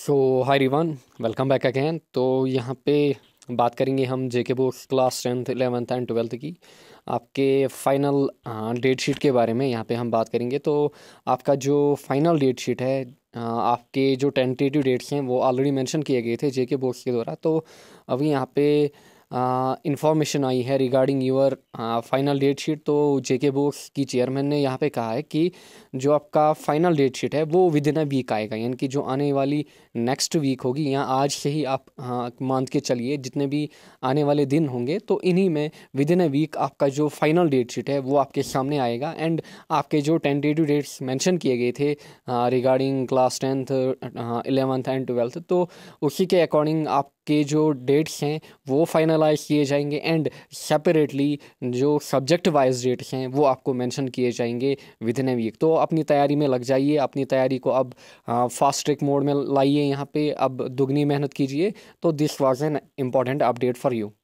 सो hi रिवान welcome back again तो यहाँ पे बात करेंगे हम J K books class tenth eleventh and twelfth की आपके फाइनल डेट शीट के बारे में यहाँ पे हम बात करेंगे तो आपका जो फाइनल डेट शीट है आपके जो टेंटेटिव डेट्स हैं वो ऑलरेडी मेंशन किए गए थे जे के बोर्ड्स के द्वारा तो अभी यहाँ पे इन्फॉर्मेशन uh, आई है regarding your final date sheet तो जे के बोस की चेयरमैन ने यहाँ पे कहा है कि जो आपका फाइनल डेट शीट है वो विद इन अ वीक आएगा यानी कि जो आने वाली नेक्स्ट वीक होगी या आज से ही आप हाँ, मान के चलिए जितने भी आने वाले दिन होंगे तो इन्हीं में विद इन अ वीक आपका जो फाइनल डेट शीट है वो आपके सामने आएगा एंड आपके जो टेंटेटिव डेट्स मैंशन किए गए थे regarding class tenth eleventh and twelfth तो उसी के अकॉर्डिंग आपके जो डेट्स हैं वो फाइनल एनालाइज किए जाएंगे एंड सेपरेटली जो सब्जेक्ट वाइज डेट्स हैं वो आपको मेंशन किए जाएंगे विद इन ए वीक तो अपनी तैयारी में लग जाइए अपनी तैयारी को अब फास्ट ट्रैक मोड में लाइए यहाँ पे अब दुगनी मेहनत कीजिए तो this was an important update for you